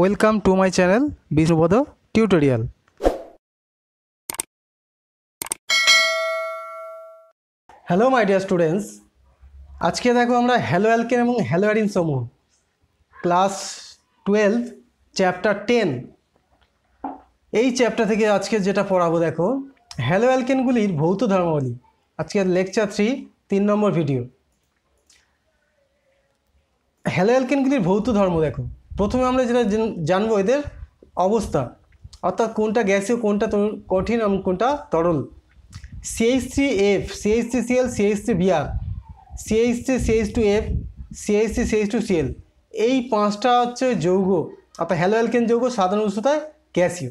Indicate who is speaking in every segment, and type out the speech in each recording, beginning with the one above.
Speaker 1: welcome to my channel Bishnupada tutorial hello my dear students আজকে দেখো আমরা হ্যালো অ্যালকেন এবং হ্যালো অ্যারিন সমূহ ক্লাস টুয়েলভ চ্যাপ্টার টেন এই চ্যাপ্টার থেকে আজকে যেটা পড়াবো দেখো হ্যালো অ্যালকেনগুলির ভৌত ধর্মাবলী আজকের লেকচার থ্রি তিন নম্বর ভিডিও হ্যালো অ্যালকেনগুলির ভৌত ধর্ম দেখো প্রথমে আমরা যেটা জানবো এদের অবস্থা অর্থাৎ কোনটা গ্যাসীয় কোনটা কঠিন এবং কোনটা তরল C H three F C H three C L C H three B R C H three C H two F C H three C H two C L এই পাঁচটা হচ্ছে যৌগ অর্থাৎ হ্যালো অ্যালকেন যৌগ সাধারণ উষ্ণতায় গ্যাসীয়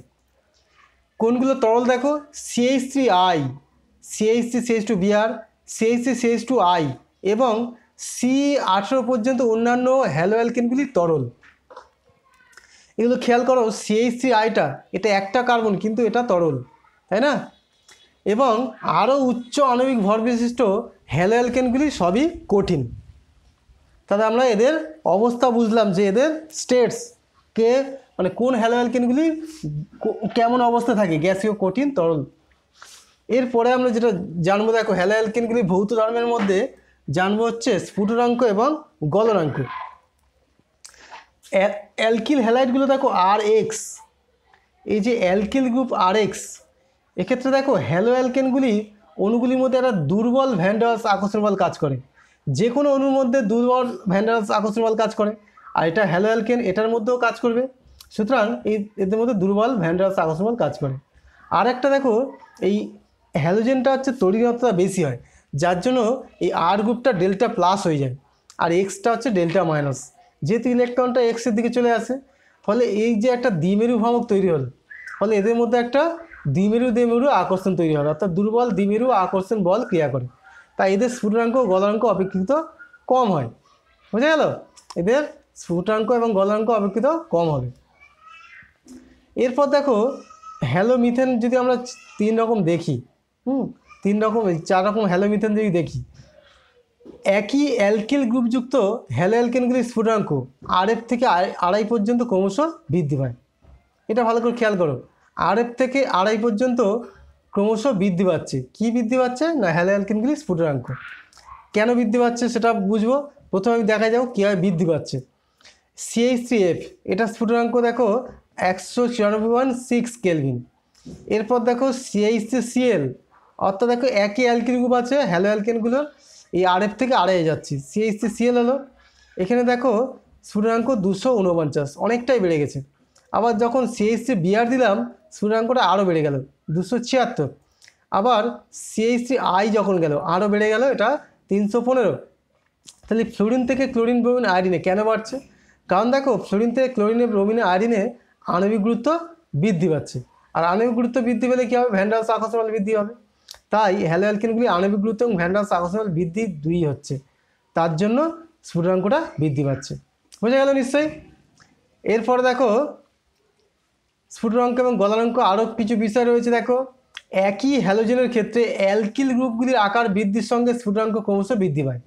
Speaker 1: কোনগুলো তরল দেখো C H three I C H three C H two B R C H three C H two I এবং সি আঠেরো পর্যন্ত অন্যান্য হ্যালো অ্যালকেনগুলি তরল এগুলো খেয়াল করো সিএইচসি আইটা এটা একটা কার্বন কিন্তু এটা তরল তাই না এবং আরও উচ্চ আণবিক ভর বিশিষ্ট হ্যালো সবই কঠিন তাহলে আমরা এদের অবস্থা বুঝলাম যে এদের স্টেটস কে মানে কোন হ্যালো কেমন অবস্থা থাকে গ্যাসীয় কঠিন তরল এরপরে আমরা যেটা জানবো দেখো হ্যালো ভৌত ধর্মের মধ্যে জানবো হচ্ছে স্ফুটরাঙ্ক এবং গলরাঙ্ক অ্যালকিল হ্যালাইডগুলো দেখো আর এক্স এই যে অ্যালকিল গ্রুপ আর এক্স এক্ষেত্রে দেখো হ্যালো অ্যালকেনগুলি অণুগুলির মধ্যে একটা দুর্বল আকর্ষণ আকর্ষণবল কাজ করে যে কোনো অণুর মধ্যে দুর্বল আকর্ষণ আকর্ষণবল কাজ করে আর এটা হ্যালো অ্যালকেন এটার মধ্যেও কাজ করবে সুতরাং এই এদের মধ্যে দুর্বল আকর্ষণ বল কাজ করে আর একটা দেখো এই হ্যালোজেনটা হচ্ছে তরিণতা বেশি হয় যার জন্য এই আর গ্রুপটা ডেল্টা প্লাস হয়ে যায় আর এক্সটা হচ্ছে ডেল্টা মাইনাস যেহেতু ইলেকট্রনটা এক্সের দিকে চলে আসে ফলে এই যে একটা দ্বিমেরু ভাবক তৈরি হল ফলে এদের মধ্যে একটা দ্বিমেরু দ্বিমেরু আকর্ষণ তৈরি হয় অর্থাৎ দুর্বল দ্বিমেরু আকর্ষণ বল ক্রিয়া করে তাই এদের ও গলাঙ্ক অপেক্ষিত কম হয় বুঝা গেল এদের স্ফুটাঙ্ক এবং গলাঙ্ক অপেক্ষিত কম হবে এরপর দেখো হ্যালো মিথেন যদি আমরা তিন রকম দেখি হুম তিন রকম চার রকম হ্যালো মিথেন যদি দেখি একই অ্যালকিল গ্রুপযুক্ত হ্যালো স্ফুটাঙ্ক স্ফুটনাঙ্ক আরএফ থেকে আড়াই পর্যন্ত ক্রমশ বৃদ্ধি পায় এটা ভালো করে খেয়াল করো আরএফ থেকে আড়াই পর্যন্ত ক্রমশ বৃদ্ধি পাচ্ছে কি বৃদ্ধি পাচ্ছে না হ্যালো অ্যালকিনগুলি স্ফুটনাঙ্ক কেন বৃদ্ধি পাচ্ছে সেটা বুঝবো প্রথমে আমি দেখা যাও কীভাবে বৃদ্ধি পাচ্ছে সিএইচ থ্রি এফ এটা স্ফুটাঙ্ক দেখো একশো ছিয়ানব্বই ওয়ান সিক্স কেলভিন এরপর দেখো সিএইচ সি সিএল অর্থাৎ দেখো একই অ্যালকিন গ্রুপ আছে হ্যালো অ্যালকিনগুলোর এই এফ থেকে আড়াই যাচ্ছি সিএইচসি সিএল হলো এখানে দেখো সূর্যাঙ্ক দুশো উনপঞ্চাশ অনেকটাই বেড়ে গেছে আবার যখন সিএইচসি বিআর দিলাম সূর্যাঙ্কটা আরও বেড়ে গেল দুশো ছিয়াত্তর আবার সিএইচসি আই যখন গেল আরও বেড়ে গেল এটা তিনশো পনেরো তাহলে ফ্লোরিন থেকে ক্লোরিন ব্রোমিন আয়রিনে কেন বাড়ছে কারণ দেখো ফ্লোরিন থেকে ক্লোরিনে ব্রোমিনে আয়রিনে আণবিক গুরুত্ব বৃদ্ধি পাচ্ছে আর আণবিক গুরুত্ব বৃদ্ধি পেলে কী হবে ভ্যান্ডাল আকর্ষণ বৃদ্ধি হবে তাই হ্যালো অ্যালকেনগুলি আণবিক গুরুত্ব এবং ভ্যান্ডাস আকর্ষণ বৃদ্ধি দুই হচ্ছে তার জন্য স্ফুটাঙ্কটা বৃদ্ধি পাচ্ছে বোঝা গেল নিশ্চয়ই এরপর দেখো স্ফুটনাঙ্ক এবং গলাঙ্ক আরও কিছু বিষয় রয়েছে দেখো একই হ্যালোজেনের ক্ষেত্রে অ্যালকিল গ্রুপগুলির আকার বৃদ্ধির সঙ্গে স্ফুটনাঙ্ক ক্রমশ বৃদ্ধি পায়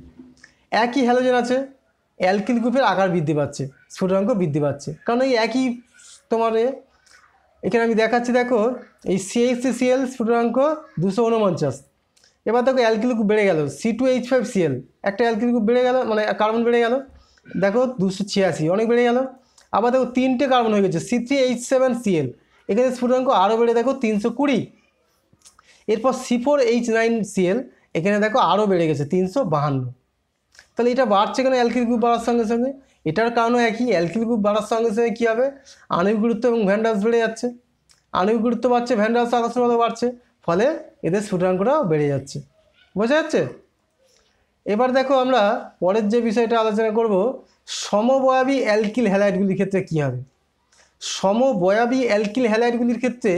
Speaker 1: একই হ্যালোজেন আছে অ্যালকিল গ্রুপের আকার বৃদ্ধি পাচ্ছে স্ফুটনাঙ্ক বৃদ্ধি পাচ্ছে কারণ এই একই তোমার এখানে আমি দেখাচ্ছি দেখো এই সিএল স্ফুটনাঙ্ক দুশো উনপঞ্চাশ এবার দেখো অ্যালকিল গ্রুপ বেড়ে গেল C two H five C L একটা অ্যালকিল গ্রুপ বেড়ে গেল মানে কার্বন বেড়ে গেল দেখো দুশো ছিয়াশি অনেক বেড়ে গেল আবার দেখো তিনটে কার্বন হয়ে গেছে C three H seven C L এখানে স্ফুটনাঙ্ক আরও বেড়ে দেখো তিনশো কুড়ি এরপর C four H nine C L এখানে দেখো আরও বেড়ে গেছে তিনশো বাহান্ন তাহলে এটা বাড়ছে কেন অ্যালকিল গ্রুপ বাড়ার সঙ্গে সঙ্গে এটার কারণে একই অ্যালকিল গ্রুপ বাড়ার সঙ্গে সঙ্গে কী হবে আণবিক গুরুত্ব এবং ভ্যান্ডাস বেড়ে যাচ্ছে আণবিক গুরুত্ব বাড়ছে ভ্যান্ডাস আকর্ষণতা বাড়ছে ফলে এদের সূর্যাঙ্কটাও বেড়ে যাচ্ছে বোঝা যাচ্ছে এবার দেখো আমরা পরের যে বিষয়টা আলোচনা করব সমবয়াবী অ্যালকিল হ্যালাইটগুলির ক্ষেত্রে কী হবে সমবয়াবী অ্যালকিল হ্যালাইটগুলির ক্ষেত্রে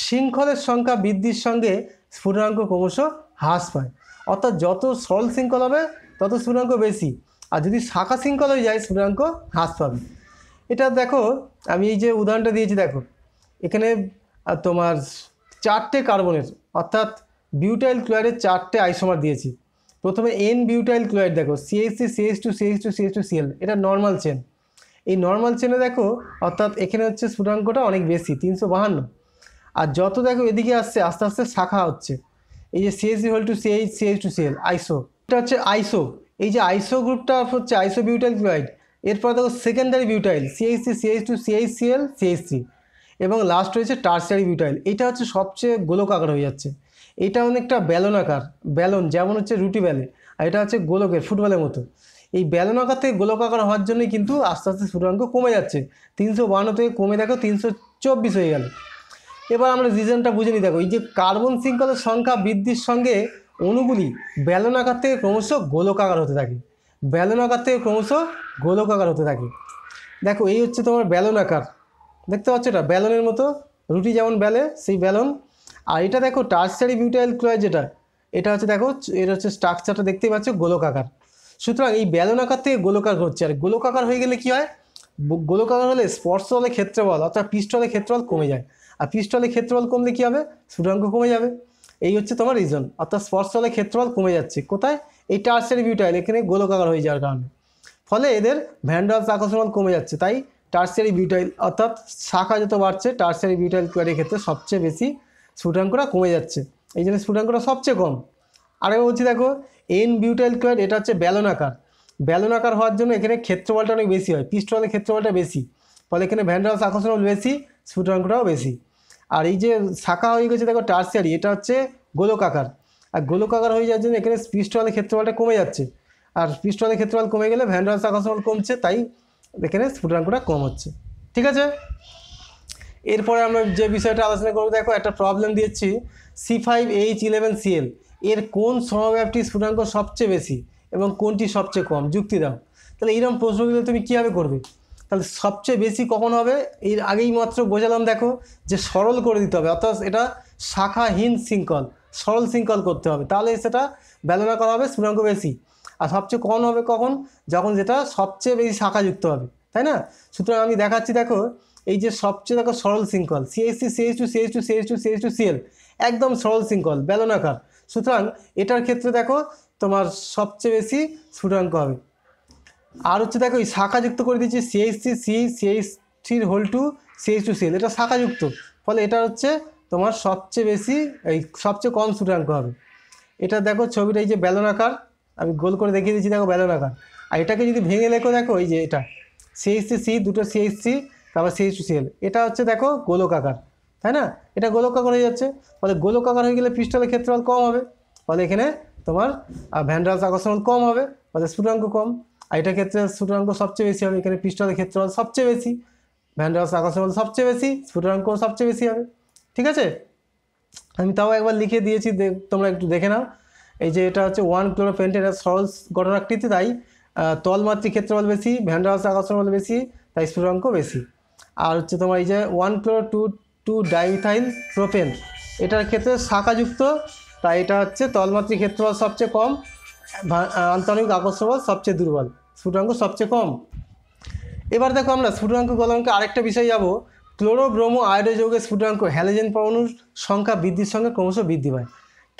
Speaker 1: শৃঙ্খলের সংখ্যা বৃদ্ধির সঙ্গে স্ফুটাঙ্ক ক্রমশ হ্রাস পায় অর্থাৎ যত সরল শৃঙ্খল হবে তত স্ফুটাঙ্ক বেশি আর যদি শাখা শৃঙ্খল হয়ে যায় স্ফুরাঙ্ক হ্রাস পাবে এটা দেখো আমি এই যে উদাহরণটা দিয়েছি দেখো এখানে তোমার চারটে কার্বনের অর্থাৎ বিউটাইল ক্লোয়াইডের চারটে আইসোমার দিয়েছি প্রথমে এন বিউটাইল ক্লোয়াইড দেখো C S C C S two C H two C S two C L এটা নর্মাল চেন এই নর্মাল চেনে দেখো অর্থাৎ এখানে হচ্ছে স্ফুটাঙ্কটা অনেক বেশি তিনশো বাহান্ন আর যত দেখো এদিকে আসছে আস্তে আস্তে শাখা হচ্ছে এই যে C A C whole two C H C H two C L iso এটা হচ্ছে আইসো এই যে আইসো গ্রুপটা হচ্ছে আইসো বিউটাইল ক্লোরাইড এরপর দেখো secondary butyl C H three C H two C H C L C H এবং লাস্ট রয়েছে টার্সারি বিউটাইল এটা হচ্ছে সবচেয়ে গোলক আকার হয়ে যাচ্ছে এটা অনেকটা ব্যালন আকার ব্যালন যেমন হচ্ছে রুটি ব্যালে আর এটা হচ্ছে গোলকের ফুটবলের মতো এই ব্যালন আকার থেকে গোলক আকার হওয়ার জন্যই কিন্তু আস্তে আস্তে সূর্যাঙ্ক কমে যাচ্ছে তিনশো বান্ন থেকে কমে দেখো তিনশো চব্বিশ হয়ে গেল এবার আমরা রিজনটা বুঝে নিই দেখো এই যে কার্বন শৃঙ্খলের সংখ্যা বৃদ্ধির সঙ্গে অণুগুলি বেলন আকার থেকে ক্রমশ গোলকাকার হতে থাকে বেলন আকার থেকে ক্রমশ গোলকাকার হতে থাকে দেখো এই হচ্ছে তোমার বেলন আকার দেখতে পাচ্ছ এটা বেলনের মতো রুটি যেমন বেলে সেই বেলন আর এটা দেখো টার্সারি বিউটাইল ক্লয় যেটা এটা হচ্ছে দেখো এটা হচ্ছে স্ট্রাকচারটা দেখতেই পাচ্ছ গোলকাকার সুতরাং এই বেলন আকার থেকে গোলকাকার হচ্ছে আর গোলকাকার হয়ে গেলে কী হয় গোলকাকার হলে স্পর্শলের ক্ষেত্রফল অর্থাৎ পৃষ্ঠলের ক্ষেত্রফল কমে যায় আর পৃষ্ঠলের ক্ষেত্রফল কমলে কী হবে সূর্যাঙ্ক কমে যাবে এই হচ্ছে তোমার রিজন অর্থাৎ স্পর্শলের ক্ষেত্রফল কমে যাচ্ছে কোথায় এই টার্সের বিউটাইল এখানে গোলকাকার হয়ে যাওয়ার কারণে ফলে এদের ভ্যান্ডালস আকর্ষণ কমে যাচ্ছে তাই টার্সের বিউটাইল অর্থাৎ শাখা যত বাড়ছে টার্সের বিউটাইল কোয়ারির ক্ষেত্রে সবচেয়ে বেশি স্ফুটাঙ্করা কমে যাচ্ছে এই জন্য স্ফুটাঙ্করা সবচেয়ে কম আমি বলছি দেখো এন বিউটাইল কোয়ার এটা হচ্ছে ব্যালনাকার ব্যালনাকার হওয়ার জন্য এখানে ক্ষেত্রফলটা অনেক বেশি হয় পৃষ্ঠবলের ক্ষেত্রফলটা বেশি ফলে এখানে ভ্যান্ডালস আকর্ষণ বেশি স্ফুটাঙ্করাও বেশি আর এই যে শাখা হয়ে গেছে দেখো টার্সিয়ারি এটা হচ্ছে গোলকাকার আর গোলকাকার হয়ে যাওয়ার জন্য এখানে পৃষ্ঠলের ক্ষেত্রফলটা কমে যাচ্ছে আর পৃষ্ঠলের ক্ষেত্রফল কমে গেলে ভ্যান্ডারাস আকর্ষণ কমছে তাই এখানে স্ফুটাঙ্কটা কম হচ্ছে ঠিক আছে এরপরে আমরা যে বিষয়টা আলোচনা করবো দেখো একটা প্রবলেম দিয়েছি C five H eleven C L এর কোন সমব্যাপটি স্ফুটাঙ্ক সবচেয়ে বেশি এবং কোনটি সবচেয়ে কম যুক্তি দাও তাহলে এইরকম প্রশ্নগুলো তুমি কীভাবে করবে তাহলে সবচেয়ে বেশি কখন হবে এর আগেই মাত্র বোঝালাম দেখো যে সরল করে দিতে হবে অর্থাৎ এটা শাখাহীন শৃঙ্খল সরল শৃঙ্খল করতে হবে তাহলে সেটা ব্যালনা করা হবে শূন্যাঙ্ক বেশি আর সবচেয়ে কখন হবে কখন যখন যেটা সবচেয়ে বেশি শাখাযুক্ত হবে তাই না সুতরাং আমি দেখাচ্ছি দেখো এই যে সবচেয়ে দেখো সরল শৃঙ্খল C S C C S two C S two C S two C S two C L একদম সরল শৃঙ্খল বেলনাকার সুতরাং এটার ক্ষেত্রে দেখো তোমার সবচেয়ে বেশি সূর্যাঙ্ক হবে আর হচ্ছে দেখো ওই শাখা যুক্ত করে দিচ্ছি সিএইচ সি সিএইচ থ্রির whole two C H two C L এটা শাখাযুক্ত ফলে এটা হচ্ছে তোমার সবচেয়ে বেশি এই সবচেয়ে কম সূর্যাঙ্ক হবে এটা দেখো ছবিটা এই যে ব্যালন আকার আমি গোল করে দেখিয়ে দিচ্ছি দেখো ব্যালন আকার আর এটাকে যদি ভেঙে লেখো দেখো এই যে এটা সিএইচসি সি সি দুটো সিএইচ সি তারপর সিএইচ টু সিএল এটা হচ্ছে দেখো গোলক আকার তাই না এটা গোলক আকার হয়ে যাচ্ছে ফলে গোলক আকার হয়ে গেলে পৃষ্ঠলের ক্ষেত্রফল কম হবে ফলে এখানে তোমার ভ্যান্ডালস আকর্ষণ কম হবে ফলে সূর্যাঙ্ক কম আর এটার ক্ষেত্রে স্ফুটনাঙ্ক সবচেয়ে বেশি হবে এখানে পৃষ্ঠদের ক্ষেত্রফল সবচেয়ে বেশি ভ্যান্ডারস আকর্ষণ সবচেয়ে বেশি স্ফুটনাঙ্ক সবচেয়ে বেশি হবে ঠিক আছে আমি তাও একবার লিখে দিয়েছি তোমরা একটু দেখে নাও এই যে এটা হচ্ছে ওয়ান ক্লোরোপেন্ট এটা সরল গঠনাকৃতি তাই তলমাত্রিক ক্ষেত্রফল বেশি ভ্যান্ডারস আকর্ষণ বল বেশি তাই স্ফুটনাঙ্ক বেশি আর হচ্ছে তোমার এই যে one chloro two two diethyl propane এটার ক্ষেত্রে শাখাযুক্ত তাই এটা হচ্ছে তলমাত্রিক ক্ষেত্রফল সবচেয়ে কম আন্তরিক আকর্ষণ সবচেয়ে দুর্বল স্ফুটাঙ্ক সবচেয়ে কম এবার দেখো আমরা স্ফুটাঙ্ক গলঙ্কে আরেকটা বিষয় যাব ক্লোরোব্রোমো আয়োডো যৌগের স্ফুটাঙ্ক হ্যালোজেন পরমাণুর সংখ্যা বৃদ্ধির সঙ্গে ক্রমশ বৃদ্ধি পায়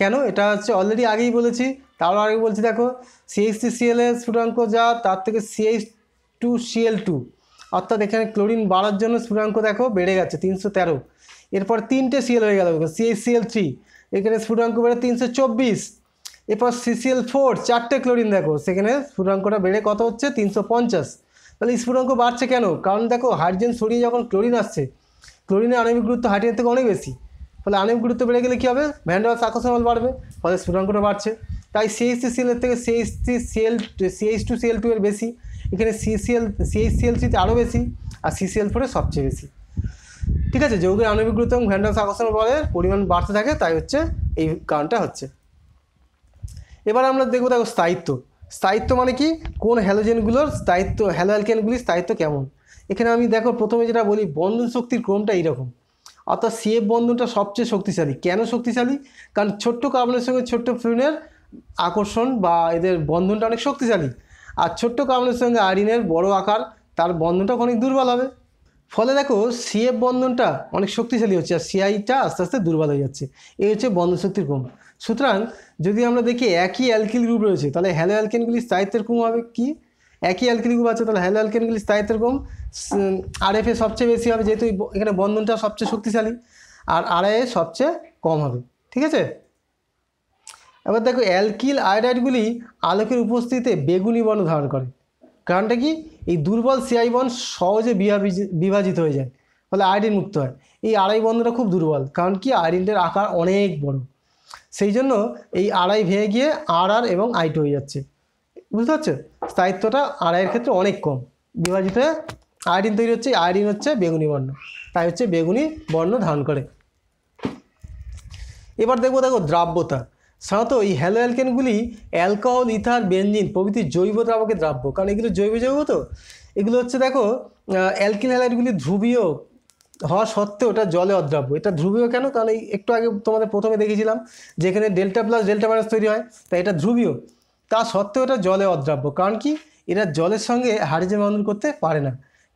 Speaker 1: কেন এটা হচ্ছে অলরেডি আগেই বলেছি তারও আগে বলছি দেখো সিএইচ সিএলের স্ফুটাঙ্ক যা তার থেকে সিএইচ টু সিএল টু অর্থাৎ এখানে ক্লোরিন বাড়ার জন্য স্ফুটাঙ্ক দেখো বেড়ে গেছে তিনশো তেরো এরপর তিনটে সিএল হয়ে গেল সিএইচ সিএল থ্রি এখানে স্ফুটাঙ্ক বেড়ে তিনশো চব্বিশ এরপর সিসিএল ফোর চারটে ক্লোরিন দেখো সেখানে স্ফুরাঙ্কটা বেড়ে কত হচ্ছে তিনশো পঞ্চাশ তাহলে স্ফুরাঙ্ক বাড়ছে কেন কারণ দেখো হাইড্রোজেন সরিয়ে যখন ক্লোরিন আসছে ক্লোরিনের আণবিক গুরুত্ব হাইড্রোজেন থেকে অনেক বেশি ফলে আণবিক গুরুত্ব বেড়ে গেলে কী হবে ভ্যান্ডাস আকর্ষণ বল বাড়বে ফলে স্ফুরাঙ্কটা বাড়ছে তাই সিএইচ থ্রি সিএলের থেকে C H C L C H two C L two এর বেশি এখানে সিসিএল সিএইচ সিএল থ্রিতে আরও বেশি আর সিসিএল ফোরে সবচেয়ে বেশি ঠিক আছে যৌগের আণবিক গুরুত্ব এবং ভ্যান্ডাস আকর্ষণ বলের পরিমাণ বাড়তে থাকে তাই হচ্ছে এই কারণটা হচ্ছে এবার আমরা দেখবো দেখো স্থায়িত্ব স্থায়িত্ব মানে কি কোন হ্যালোজেনগুলোর স্থায়িত্ব হ্যালো অ্যালকেনগুলির স্থায়িত্ব কেমন এখানে আমি দেখো প্রথমে যেটা বলি বন্ধন শক্তির ক্রমটা এইরকম অর্থাৎ সিএফ বন্ধনটা সবচেয়ে শক্তিশালী কেন শক্তিশালী কারণ ছোট্ট কাবনের সঙ্গে ছোট্ট ফ্লুনের আকর্ষণ বা এদের বন্ধনটা অনেক শক্তিশালী আর ছোট্ট কার্বনের সঙ্গে আরিনের বড় আকার তার বন্ধনটা অনেক দুর্বল হবে ফলে দেখো সিএফ বন্ধনটা অনেক শক্তিশালী হচ্ছে আর সিআইটা আস্তে আস্তে দুর্বল হয়ে যাচ্ছে এই হচ্ছে বন্ধন শক্তির ক্রম সুতরাং যদি আমরা দেখি একই অ্যালকিল গ্রুপ রয়েছে তাহলে হ্যালো অ্যালকেনগুলির স্থায়িত্বের কম হবে কি একই অ্যালকিল গ্রুপ আছে তাহলে হ্যালো অ্যালকেনগুলির স্থায়িত্বের কম আর এফ এ সবচেয়ে বেশি হবে যেহেতু এখানে বন্ধনটা সবচেয়ে শক্তিশালী আর আর এ সবচেয়ে কম হবে ঠিক আছে এবার দেখো অ্যালকিল আয়োডাইডগুলি আলোকের উপস্থিতিতে বেগুনি বর্ণ ধারণ করে কারণটা কি এই দুর্বল সিআই বন সহজে বিভাজিত হয়ে যায় ফলে আয়োডিন মুক্ত হয় এই আড়াই বন্ধটা খুব দুর্বল কারণ কি আয়োডিনটার আকার অনেক বড় সেই জন্য এই আড়াই ভেঙে গিয়ে আর আর এবং টু হয়ে যাচ্ছে বুঝতে পারছো স্থায়িত্বটা আড়াইয়ের ক্ষেত্রে অনেক কম বিভাজিত হয়ে আয়োডিন তৈরি হচ্ছে আয়োডিন হচ্ছে বেগুনি বর্ণ তাই হচ্ছে বেগুনি বর্ণ ধারণ করে এবার দেখবো দেখো দ্রাব্যতা সাধারণত এই হ্যালো অ্যালকেনগুলি অ্যালকোহল ইথার বেঞ্জিন প্রভৃতি জৈব দ্রাবকে দ্রাব্য কারণ এগুলো জৈব জৈব তো এগুলো হচ্ছে দেখো অ্যালকিন হ্যালাইটগুলি ধ্রুবীয় হওয়া সত্ত্বেও এটা জলে অদ্রাব্য এটা ধ্রুবীয় কেন কারণ এই একটু আগে তোমাদের প্রথমে দেখেছিলাম যেখানে ডেল্টা প্লাস ডেল্টা মাইনাস তৈরি হয় তাই এটা ধ্রুবীয় তা সত্ত্বেও এটা জলে অদ্রাব্য কারণ কি এরা জলের সঙ্গে হাইড্রোজেন বন্ধন করতে পারে না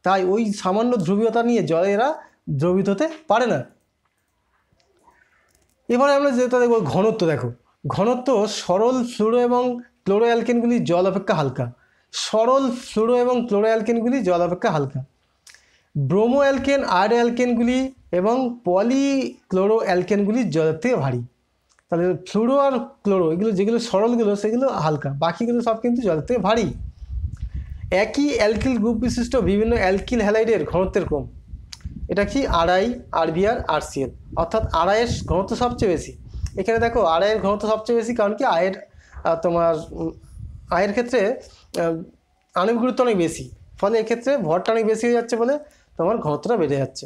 Speaker 1: তাই ওই সামান্য ধ্রুবীয়তা নিয়ে জলে এরা দ্রবিত হতে পারে না এবারে আমরা যেটা দেখব ঘনত্ব দেখো ঘনত্ব সরল ফ্লুরো এবং ক্লোরো অ্যালকেনগুলি জল অপেক্ষা হালকা সরল ফ্লুরো এবং ক্লোরো অ্যালকেনগুলি জল অপেক্ষা হালকা ব্রোমো অ্যালকেন আর অ্যালকেনগুলি এবং পলিক্লোরো অ্যালকেনগুলি জলের ভারী তাহলে ফ্লুরো আর ক্লোরো এগুলো যেগুলো সরলগুলো সেগুলো হালকা বাকিগুলো সব কিন্তু জলের থেকে ভারী একই অ্যালকিল গ্রুপ বিশিষ্ট বিভিন্ন অ্যালকিল হ্যালাইডের ঘনত্বের ক্রম এটা কি আড়াই আরবিআর এল অর্থাৎ আড়াইয়ের ঘনত্ব সবচেয়ে বেশি এখানে দেখো আড়াইয়ের ঘনত্ব সবচেয়ে বেশি কারণ কি আয়ের তোমার আয়ের ক্ষেত্রে আণবিক গুরুত্ব অনেক বেশি ফলে এক্ষেত্রে ভরটা অনেক বেশি হয়ে যাচ্ছে বলে তোমার ঘনত্বটা বেড়ে যাচ্ছে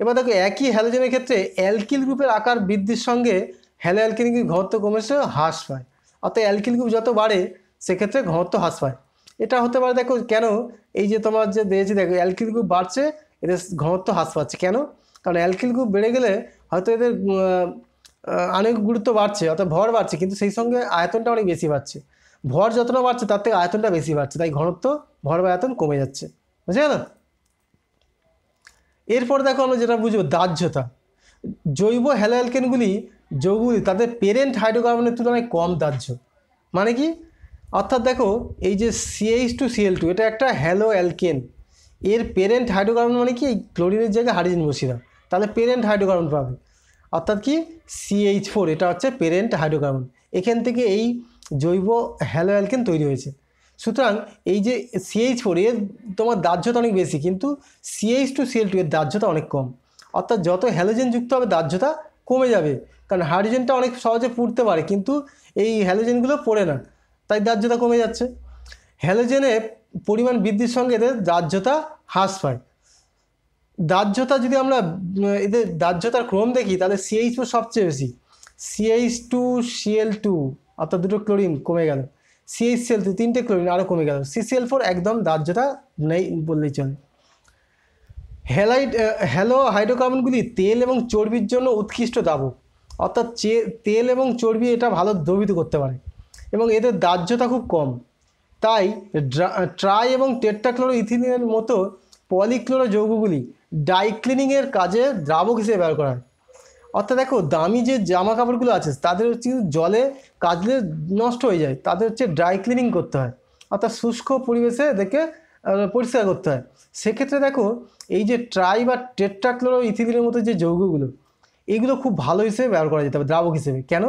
Speaker 1: এবার দেখো একই হ্যালোজেনের ক্ষেত্রে অ্যালকিল গ্রুপের আকার বৃদ্ধির সঙ্গে হ্যালো অ্যালকিল গ্রুপ ঘনত্ব কমেছে হ্রাস পায় অর্থাৎ অ্যালকিল গ্রুপ যত বাড়ে সেক্ষেত্রে ঘনত্ব হ্রাস পায় এটা হতে পারে দেখো কেন এই যে তোমার যে দেখেছি দেখো অ্যালকিল গ্রুপ বাড়ছে এদের ঘনত্ব হ্রাস পাচ্ছে কেন কারণ অ্যালকিল গ্রুপ বেড়ে গেলে হয়তো এদের অনেক গুরুত্ব বাড়ছে অর্থাৎ ভর বাড়ছে কিন্তু সেই সঙ্গে আয়তনটা অনেক বেশি বাড়ছে ভর যতটা বাড়ছে তার থেকে আয়তনটা বেশি বাড়ছে তাই ঘনত্ব ভর বা আয়তন কমে যাচ্ছে বুঝলে না এরপর দেখো আমরা যেটা বুঝবো দাহ্যতা জৈব হ্যালোঅ্যালকেনগুলি যৌগুলি তাদের পেরেন্ট হাইড্রোকার্বনের তুলনায় কম দাহ্য মানে কি অর্থাৎ দেখো এই যে সিএইচ টু সিএল টু এটা একটা হ্যালো অ্যালকেন এর পেরেন্ট হাইড্রোকার্বন মানে কি ক্লোরিনের জায়গায় হাইড্রোজেন বসি না তাহলে পেরেন্ট হাইড্রোকার্বন পাবে অর্থাৎ কি সিএইচ ফোর এটা হচ্ছে পেরেন্ট হাইড্রোকার্বন এখান থেকে এই জৈব হ্যালো অ্যালকেন তৈরি হয়েছে সুতরাং এই যে সিএইচ ফোর এর তোমার দাহ্যতা অনেক বেশি কিন্তু সিএইচ টু সিএল টু এর দাহ্যতা অনেক কম অর্থাৎ যত হ্যালোজেন যুক্ত হবে দাহ্যতা কমে যাবে কারণ হাইড্রোজেনটা অনেক সহজে পুড়তে পারে কিন্তু এই হ্যালোজেনগুলো পড়ে না তাই দাহ্যতা কমে যাচ্ছে হ্যালোজেনে পরিমাণ বৃদ্ধির সঙ্গে এদের দাহ্যতা হ্রাস পায় দাহ্যতা যদি আমরা এদের দাহ্যতার ক্রম দেখি তাহলে সিএইচ ফোর সবচেয়ে বেশি সিএইচ টু সিএল টু অর্থাৎ দুটো ক্লোরিন কমে গেল সিএইচসিএল থ্রি তিনটে ক্লোরিন আরও কমে গেল সিসিএল ফোর একদম দাহ্যটা নেই বললেই চলে হ্যালাইড হ্যালো হাইড্রোকার্বনগুলি তেল এবং চর্বির জন্য উৎকৃষ্ট দ্রাবক অর্থাৎ চে তেল এবং চর্বি এটা ভালো দ্রবিত করতে পারে এবং এদের দাহ্যতা খুব কম তাই ট্রাই এবং টেট্টাক্লোরো ইথিনের মতো পলিক্লোরো যৌগগুলি ডাইক্লিনিংয়ের কাজে দ্রাবক হিসেবে ব্যবহার করা হয় অর্থাৎ দেখো দামি যে জামা কাপড়গুলো আছে তাদের হচ্ছে জলে কাজলে নষ্ট হয়ে যায় তাদের হচ্ছে ড্রাই ক্লিনিং করতে হয় অর্থাৎ শুষ্ক পরিবেশে এদেরকে পরিষ্কার করতে হয় সেক্ষেত্রে দেখো এই যে ট্রাই বা টেট্রাক্লোর ইথিলিনের মতো যে যৌগগুলো এগুলো খুব ভালো হিসেবে ব্যবহার করা যেতে হবে দ্রাবক হিসেবে কেন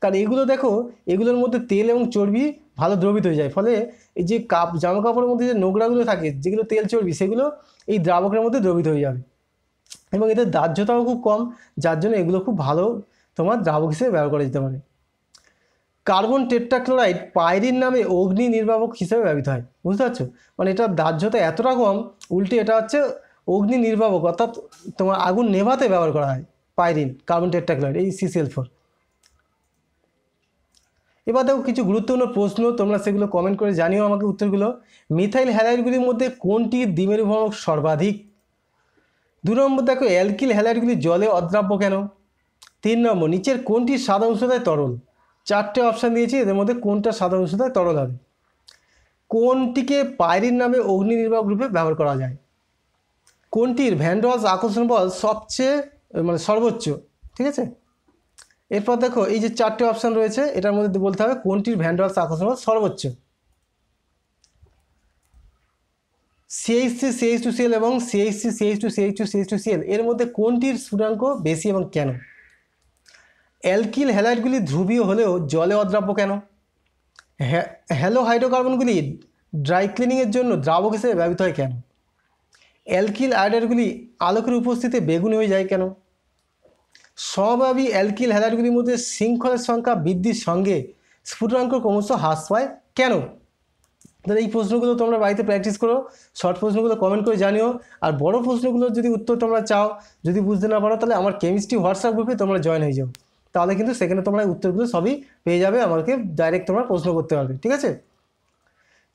Speaker 1: কারণ এগুলো দেখো এগুলোর মধ্যে তেল এবং চর্বি ভালো দ্রবিত হয়ে যায় ফলে এই যে কাপ জামা কাপড়ের মধ্যে যে নোংরাগুলো থাকে যেগুলো তেল চর্বি সেগুলো এই দ্রাবকের মধ্যে দ্রবিত হয়ে যাবে এবং এদের দাহ্যতাও খুব কম যার জন্য এগুলো খুব ভালো তোমার দ্রাবক হিসেবে ব্যবহার করা যেতে পারে কার্বন টেট্রাক্লোরাইড পাইরিন নামে অগ্নি নির্বাপক হিসেবে ব্যবহৃত হয় বুঝতে পারছো মানে এটার দাহ্যতা এতটা কম উল্টে এটা হচ্ছে অগ্নি নির্বাপক অর্থাৎ তোমার আগুন নেভাতে ব্যবহার করা হয় পাইরিন কার্বন টেট্রাক্লোরাইড এই সিসিএল ফোর এবার দেখো কিছু গুরুত্বপূর্ণ প্রশ্ন তোমরা সেগুলো কমেন্ট করে জানিও আমাকে উত্তরগুলো মিথাইল হ্যালাইডগুলির মধ্যে কোনটি ভ্রমক সর্বাধিক দু নম্বর দেখো অ্যালকিল হ্যালাইডগুলি জলে অদ্রাব্য কেন তিন নম্বর নিচের কোনটি সাদা উষ্ণতায় তরল চারটে অপশান দিয়েছি এদের মধ্যে কোনটা সাদা উষ্ণতায় তরল হবে কোনটিকে পাইরিন নামে অগ্নি নির্বাহক রূপে ব্যবহার করা যায় কোনটির ভ্যান্ডস আকর্ষণ বল সবচেয়ে মানে সর্বোচ্চ ঠিক আছে এরপর দেখো এই যে চারটে অপশান রয়েছে এটার মধ্যে বলতে হবে কোনটির ভ্যান্ডস আকর্ষণ বল সর্বোচ্চ C H C C H two C L এবং C H C C H two C H two C H two C L এর মধ্যে কোনটির স্ফুটাঙ্ক বেশি এবং কেন অ্যালকিল হ্যালাইটগুলি ধ্রুবীয় হলেও জলে অদ্রাব্য কেন হ্যালো হাইড্রোকার্বনগুলি ড্রাই ক্লিনিংয়ের জন্য দ্রাবক হিসেবে ব্যবহৃত হয় কেন অ্যালকিল আয়োডাইডগুলি আলোকের উপস্থিতিতে বেগুনি হয়ে যায় কেন স্বভাবী অ্যালকিল হ্যালাইডগুলির মধ্যে শৃঙ্খলের সংখ্যা বৃদ্ধির সঙ্গে স্ফুটাঙ্ক ক্রমশ হ্রাস পায় কেন তাহলে এই প্রশ্নগুলো তোমরা বাড়িতে প্র্যাকটিস করো শর্ট প্রশ্নগুলো কমেন্ট করে জানিও আর বড় প্রশ্নগুলোর যদি উত্তর তোমরা চাও যদি বুঝতে না পারো তাহলে আমার কেমিস্ট্রি হোয়াটসঅ্যাপ গ্রুপে তোমরা জয়েন হয়ে যাও তাহলে কিন্তু সেখানে তোমরা উত্তরগুলো সবই পেয়ে যাবে আমাকে ডাইরেক্ট তোমরা প্রশ্ন করতে পারবে ঠিক আছে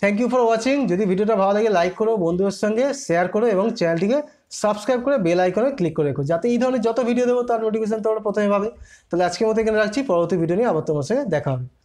Speaker 1: থ্যাংক ইউ ফর ওয়াচিং যদি ভিডিওটা ভালো লাগে লাইক করো বন্ধুদের সঙ্গে শেয়ার করো এবং চ্যানেলটিকে সাবস্ক্রাইব করে বেল আইকনে ক্লিক করে রেখো যাতে এই ধরনের যত ভিডিও দেবো তার নোটিফিকেশান তোমরা প্রথমে পাবে তাহলে আজকের মতো এখানে রাখছি পরবর্তী ভিডিও নিয়ে আবার তোমার সঙ্গে দেখা হবে